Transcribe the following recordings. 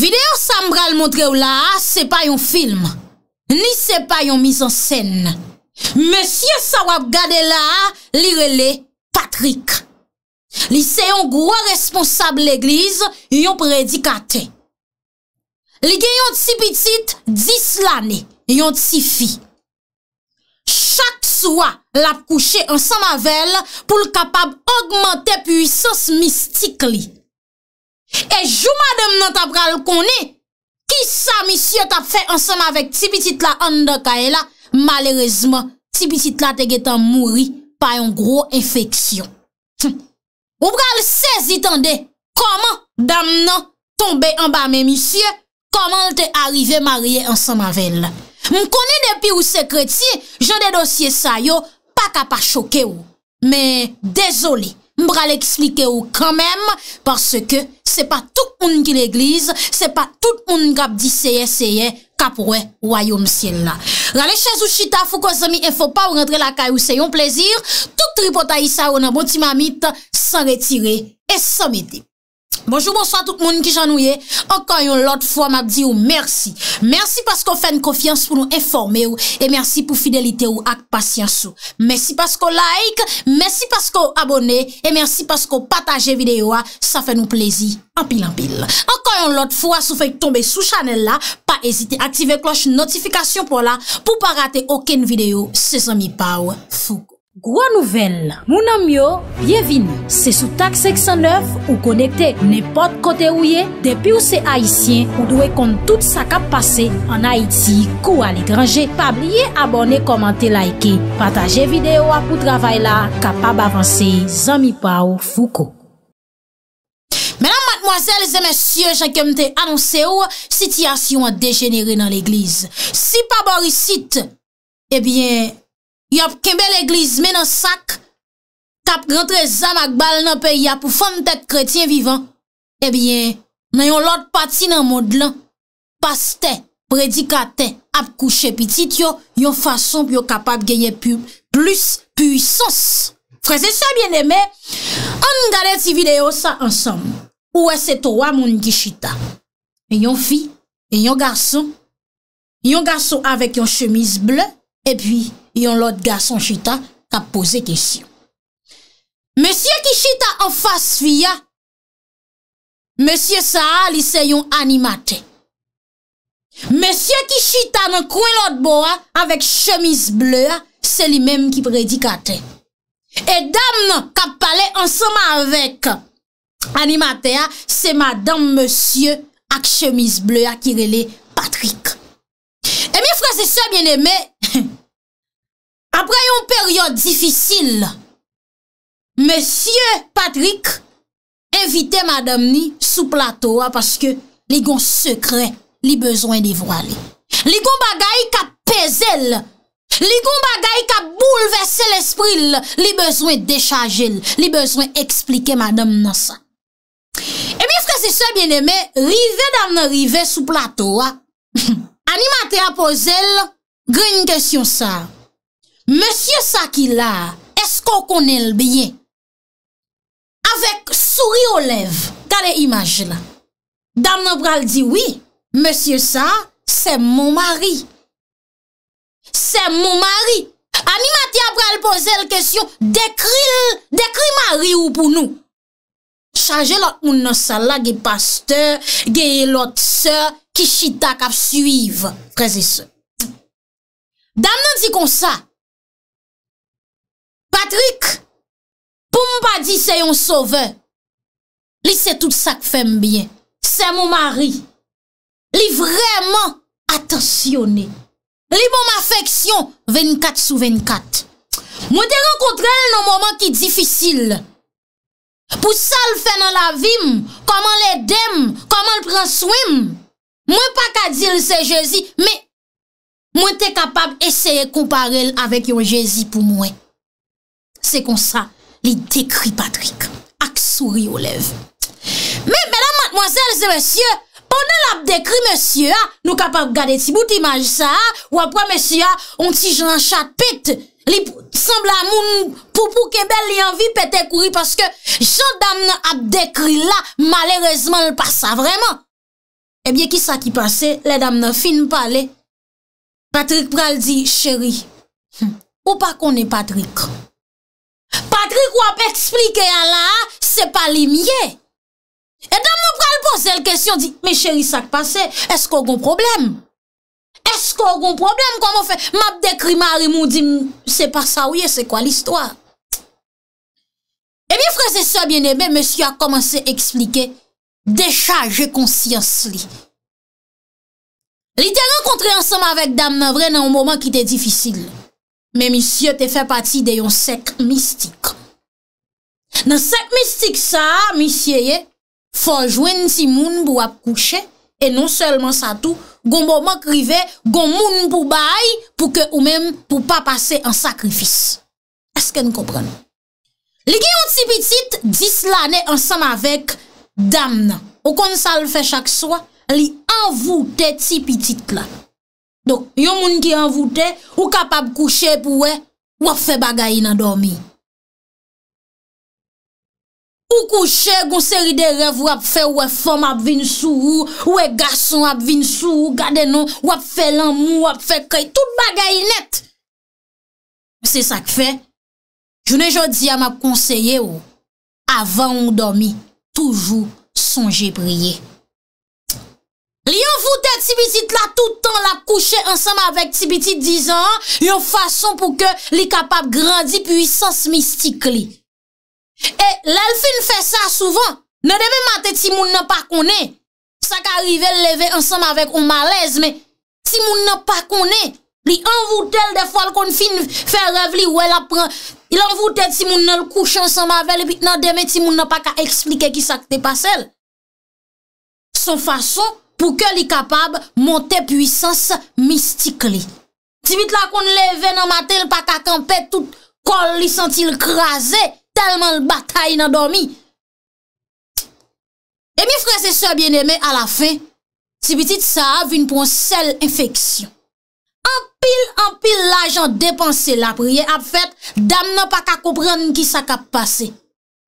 Videyo sa mbral montre ou la, se pa yon film, ni se pa yon mizan sen. Monsie sa wap gade la, li rele Patrick. Li se yon gwa responsable l'eglize, yon predikate. Li gen yon ti pitit, dis l'ane, yon ti fi. Chak swa l ap kouche ansan mavel pou l kapab augmente pwisos mistik li. E jouma dam nan tap pral koni, ki sa misye tap fe ansanm avek tipi tit la an do kaela, malerezman, tipi tit la te getan mouri pa yon gro infeksyon. Ou pral sezitande, koman dam nan tombe an ba me misye, koman te arrive marye ansanm avek la. M koni depi ou sekreti, jan de dosye sa yo, pa ka pa choke ou. Me dezoli, mbra l'eksplike ou kanmem, parce ke se pa tout moun ki l'eglize, se pa tout moun kap di seye seye, kap wè wè yom sien la. Rale chèz ou chita fou kwa zomi, e fò pa ou rentre la kaj ou seyon plezir, tout tripotay sa ou nan boti mamit, sa retire et sa mèdi. Bonjou, bonsoit tout moun ki janouye, ankan yon lot fwa ma di ou mersi. Mersi paskou fèn kofyans pou nou eforme ou, e mersi pou fidelite ou ak pasyans ou. Mersi paskou like, mersi paskou abone, e mersi paskou pataje videyo a, sa fè nou plezi apil-apil. Ankan yon lot fwa sou fèy tombe sou chanel la, pa ezite aktive kloche notifikasyon pou la, pou pa rate oken videyo se zanmi pa ou fou. Gro nouvel, mounan myo, bienvin, se sou tak seksyon 9 ou konekte nepot kote ou ye, depi ou se haisyen ou dwe kont tout sa kap pase an Haiti kou al ekranje, pa blye abone komante laike, pataje videyo apou travay la, kapab avanse zami pa ou fouko. Menan matmoazel, zemensye, jakem te anonse ou, sityasyon an degenere nan l'eglize. Si pa bory sit, ebyen... Eh Yop kembe l'eglizme nan sak, kap rentre zam ak bal nan peyi ap, pou fom det kretien vivan, e eh bie, nan yon lot pati nan mod lan, paste, predikate, ap kouche pitit yo, yon fason pyo kapap genye plus puysons. Freze sou a bien eme, an gale ti video sa ansam, ou es eto wa moun kishita. E yon fi, e yon garson, yon garson avèk yon chemise blè, e pwi, yon lot gason chita ka pose kesyon. Monsye kishita an fas fiya, monsye sa alise yon animate. Monsye kishita nan kwen lot boa avek chemise blea, se li menm ki predikate. E dam nan ka pale anseman avek animate, se madan monsye ak chemise blea ki rele Patrick. E mi franse se bieneme, e mi franse se bieneme, apre yon peryode difisil, Monsie Patrick evite madam ni sou plato a ah, paske li gon sekre li bezwen di vo ale. Li gon bagay ka pezel, li gon bagay ka bouleverse l'espril, li bezwen dechajel, li bezwen eksplike madam nan sa. E mi fke se se bieneme, rive dan nan rive sou plato ah. a, animate a pozel, gre yon kesyon sa. Monsye sa ki la, esko konel byen? Awek souri o lev, ka le imaj la. Dam nan pral di, oui, monsye sa, se mon mari. Se mon mari. Ani mati a pral pose l kesyon, dekri mari ou pou nou? Chaje lout moun nan sa la, ge pasteur, ge lout seur, ki chita kap suiv. Prezi se. Dam nan di kon sa, Patrick, pou mou pa di se yon sove, li se tout sa ke fem bien. Se mou mari, li vremen atensyonne. Li mou m'afeksyon 24 sou 24. Mwen te renkontre el nou mouman ki difisil. Pou sa l fe nan la vim, koman l edem, koman l pran swim. Mwen pa ka dir se jezi, mwen te kapab eseye koupare el avek yon jezi pou mwen. Se kon sa li dekri Patrik Ak souri ou lev Me, menam matmozèl, se mèsyè Ponèl ap dekri mèsyè Nou ka pa gade ti bout imaj sa Ou apwa mèsyè, onti jan chad pèt Li sembla moun Poupou kebel li anvi pètè kouri Paske jan dam nan ap dekri la Malèrezman l pa sa vreman Ebyè ki sa ki pase Le dam nan fin pale Patrik pral di Chéri, ou pa konè Patrik? wap eksplike yal la, se pa li miye. E dam nou pral pose l kestyon, di, me cheri sak pase, esko ou gon problem? Esko ou gon problem? Koman fe, map dekri marimou, di, se pa sa ouye, se kwa l istwa? E mi frase se bien ebe, monsye a komanse eksplike, dekha je konsyans li. Li te renkontre ansam avek dam nan vren nan ou moman ki te difisil. Me monsye te fe pati de yon sek mistik. Nan set mistik sa, misyeye, fojwen ti moun pou wap kouche, e non selman sa tou, gombo mankrive, gom moun pou bay, pou ke ou men pou pa pase an sakrifis. Eske n koprene? Li ki yon ti pitit, dis la ne ansam avek dam nan. Ou kon sal fe chak swa, li anvoute ti pitit la. Dok, yon moun ki anvoute, ou kapap kouche pou we, wap fe bagay nan dormi. Ou kouche, goun seri de rev, wap fè wè fòm ap vin sou, wè e gason ap vin sou, gade nou, wap fè lan moun, wap fè kèy, tout bagay net. Se sa k fè, jounen jò di a map konseye ou, avan ou domi, toujou sonje priye. Li yon foute tibiti la toutan la kouche ansanm avèk tibiti dizan yon fason pou ke li kapap grandi pwisans mistik li. E lèl fin fè sa souvan, nan demè matè ti moun nan pa konè, sa ka rive lève ansam avèk ou malez, men ti moun nan pa konè, li anvoutèl defol kon fin fè rev li ouè la pran, il anvoutèl ti moun nan l'kouch ansam avè, e nan demè ti moun nan pa ka eksplike ki sa te pasèl, son fason pou ke li kapab montè puissance mistik li. Ti vit la kon lève nan matèl pa ka kampe tout kol li sentil krasè, telman l bata y nan dormi. E mi frese se bieneme a la fe, si pitit sa a vin pou an sel infeksyon. Anpil, anpil la jan depanse la priye, ap fet, dam nan pa ka koupren ki sa ka pase.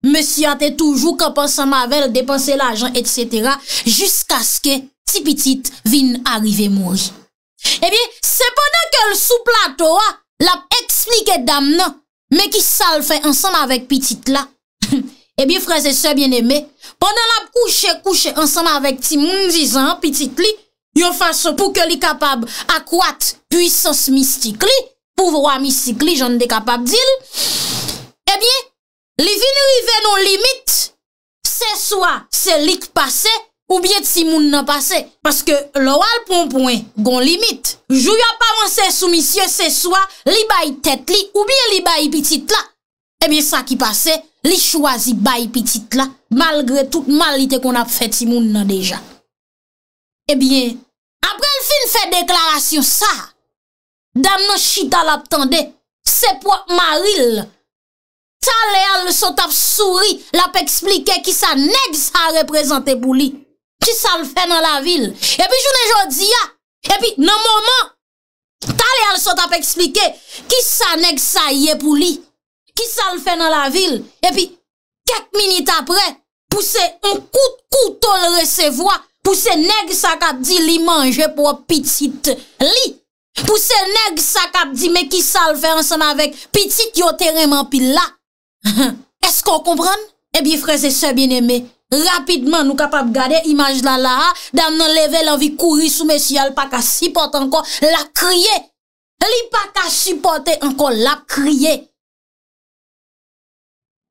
Me si ate toujou kapan sa mavel, depanse la jan, et cetera, jusqu'a ske si pitit vin arrive mouji. E bi, seponan ke l souplato a, la explike dam nan, mè ki sal fè ansanm avèk pitit la, e bie freze se bien emè, pondan ap kouche kouche ansanm avèk ti moun vizan, pitit li, yon fason pou ke li kapab akwat puissos mistik li, pou vwa mistik li, joun de kapab dil, e bie, li vinri venon limit, se swa se lik pase, oubyet si moun nan pase, paske lor al ponpon, gon limit, jouy ap avanse sou misye, se swa li bayi tet li, oubyen li bayi pitit la, ebyen eh sa ki pase, li chwazi bayi pitit la, malgre tout malite kon ap fet si moun nan deja. Ebyen, eh apre l fin fe deklarasyon sa, dam nan chita lap tende, se po maril, sa leal le sotap souri, lap eksplike ki sa neg sa reprezentepou li, Ki sa l fe nan la vil? E pi jounen jodi ya. E pi nan mouman, tali al sot ap eksplike, ki sa neg sa ye pou li? Ki sa l fe nan la vil? E pi, kek minute apre, puse, an kout kouton resevoa, puse neg sa kap di li manje pou pitit li. Puse neg sa kap di, me ki sa l fe ansan avek, pitit yo terenman pi la. Es kon kompran? E eh bi freze se bineme, e bi freze se bineme, Rapidman nou kap ap gade imaj la la ha, dam nan leve la vi kouri sou mesi alpaka sipote anko la kriye. Lipaka sipote anko la kriye.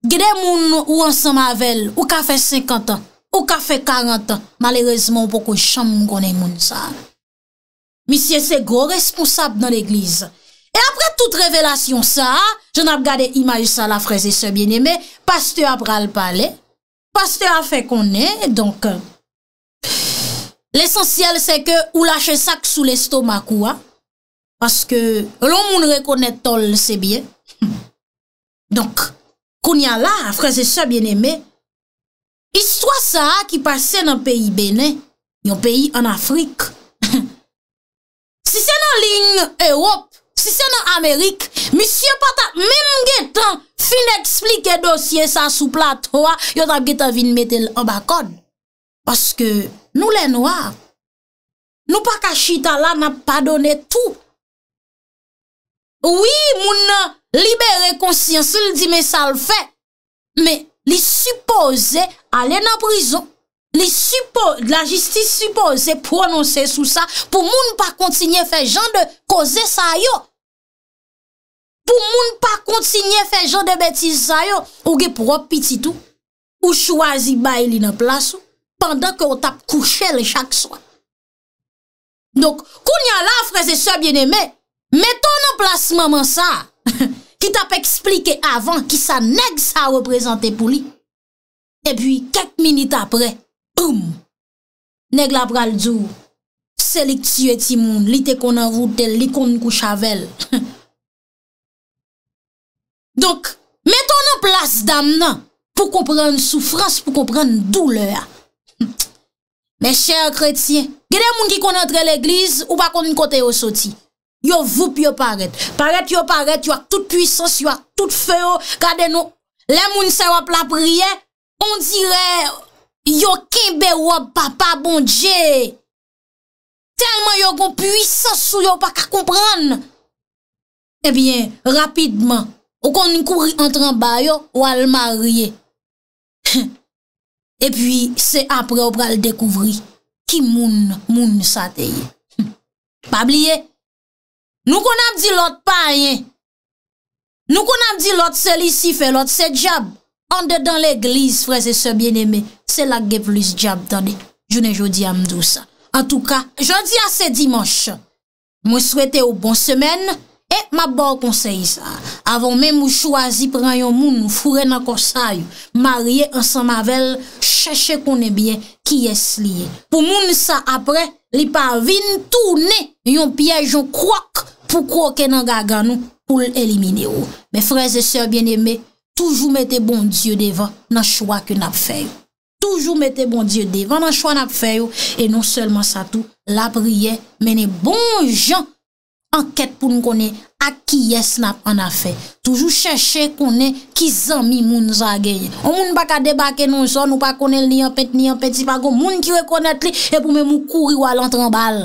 Gede moun ou ansan mavel, ou ka fe 50 an, ou ka fe 40 an, malerezman poukou chanm moun konen moun sa. Misye se gro responsab nan eglize. E apre tout revelasyon sa, jen ap gade imaj sa la freze se bieneme, pastyo ap ral pale, Pastè a fè konè, donk, euh, l'esensyèl sè ke ou la chè sak sou l'estomak ou a, paske loun moun rekonè tol se bie. Donk, konya la, fraze sa bien emè, iswa sa ki pasè nan peyi bene, yon peyi an Afrik. Si sè nan ling Europe, Si se nan Amerik, misye pata men gen tan fin eksplike dosye sa sou platoa yo tap gen tan vin metel obakon. Paske nou le noir. Nou pa kachita la nan pa done tou. Oui, moun nan libere konsyans, se li di me sal fe, me li suppose ale nan prizon. Li suppose, la justice suppose prononse sou sa pou moun pa kontinye fe jan de koze sa yo. pou moun pa kontinye fè jan de bètise sa yo, ou ge pou rop piti tou, ou chwazi bay li nan plasou, pandan ke ou tap kouche le chak swan. Donk, kou nyan la freze se bieneme, meton nan plas maman sa, ki tap eksplike avan ki sa neg sa reprezentè pou li, e pi ket minute apre, poum, neg la pral djou, selik tsyo eti moun, li te konan voutel, li konan kou chavelle, Donk, meton nan plas dam nan pou kompren soufrans, pou kompren douleur. Men chèr kretien, gède moun ki kon entre l'eglize ou pa kon konten yo soti. Yo voup yo paret. Paret yo paret, yo ak tout puissos, yo ak tout feyo. Gade nou, le moun se wap la priye, on dire yo kebe wap pa pa bon dje. Telman yo kon puissos ou yo pa ka kompren. Ebyen, eh rapidman. Ou kon ni kouri entran bayo, ou al marye. E pi, se apre ou pral dekouvri, ki moun, moun sa teye. Pabliye, nou kon ap di lot pa aye. Nou kon ap di lot selisi fe lot se djab. Ande dan l'eglise, freze se bieneme, se lage plus djab dani. Jounen jodi amdousa. An tou ka, jodi ase dimanche. Mwen swete ou bon semenne, E mabor konseyi sa, avon men mou chwazi preman yon moun fure nan konsay, marye ansan mavel, chache konen bie, ki es liye. Pou moun sa apre, li pa vin tou ne, yon pyej yon kwak pou kwake nan gaganou pou l elimine ou. Me frez e sèr bien eme, toujou mette bon dieu devan nan chwa ke nap feyo. Toujou mette bon dieu devan nan chwa nap feyo. E non selman sa tou, la priye menen bon jan. anket pou nou konen, akiye snap an afe. Toujou cheshe konen, kizan mi moun za gey. O moun baka debake nou son, nou pa konen li an pet, li an pet, si pa go moun ki rekonet li, epou men mou kouri wala antran bal.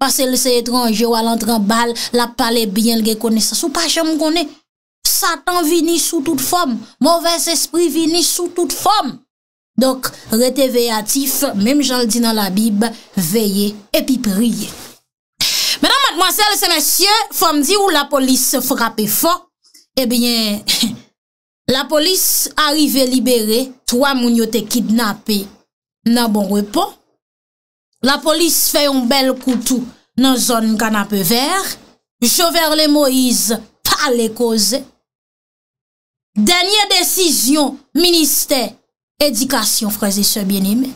Pase lese etranje wala antran bal, la pale bien lge konen sa. Sou pa chen mou konen, satan vini sou tout fom, mouves espri vini sou tout fom. Dok, rete veyatif, mem jal di nan la bib, veye epi priye. Mwasele se mesye, fom di ou la polis frape fok, ebyen, eh la polis arive libere, twa moun yo te kidnape nan bon repon, la polis fe yon bel koutou nan zon ganape ver, jover le moiz pa le koze, denye desisyon minister edikasyon fraze se bien ime,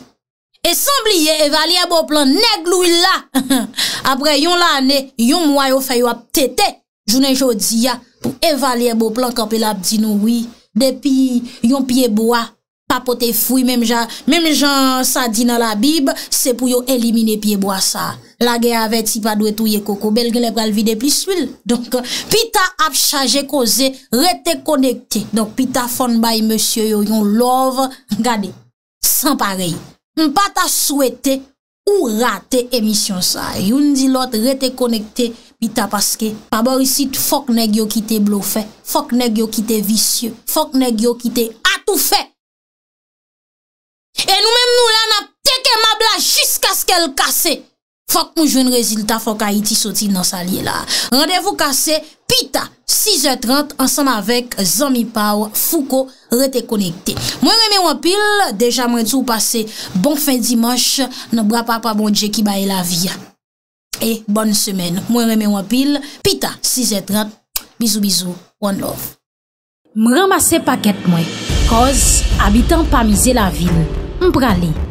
E sembli ye evalye bo plan neg lou il la. Apre yon la ane, yon mwa yo fay yo ap tete. Jounen jodi ya, evalye bo plan kapel ap di nou wi. Depi yon piye boa, papote fuy, mem jan sa di nan la bib, se pou yo elimine piye boa sa. La gey avet si padwe touye koko, bel gen le pral vide pli swil. Donk, pi ta ap chaje koze, rete konekte. Donk, pi ta fon baye mwesye yo yon lov, gade, san parey. Mpa ta souwete ou rate emisyon sa. Youn di lot rete konekte bita paske. Paborisit fok negyo ki te blofe, fok negyo ki te visye, fok negyo ki te atoufe. E nou menm nou la na teke mabla jiska skel kase. Fok mou jwen rezilta, fok a iti soti nan salye la. Rendevou kase, pita, 6h30, ansanm avek Zami Pau, Fouko, rete konekte. Mwen reme wapil, deja mwen tou pase, bon fin dimanche, nan bra pa pa bon dje ki bae la vi. E, bon semen, mwen reme wapil, pita, 6h30, bizou bizou, one love. Mwen ramase paket mwen, koz, abitan pa mize la vil, mprale.